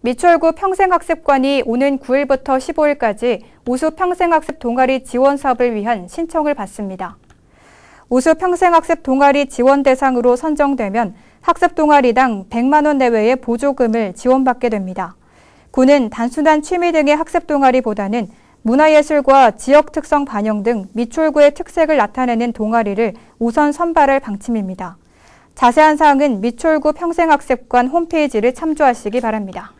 미추홀구 평생학습관이 오는 9일부터 15일까지 우수 평생학습 동아리 지원 사업을 위한 신청을 받습니다. 우수 평생학습 동아리 지원 대상으로 선정되면 학습 동아리당 100만 원 내외의 보조금을 지원받게 됩니다. 군은 단순한 취미 등의 학습 동아리보다는 문화예술과 지역 특성 반영 등 미추홀구의 특색을 나타내는 동아리를 우선 선발할 방침입니다. 자세한 사항은 미추홀구 평생학습관 홈페이지를 참조하시기 바랍니다.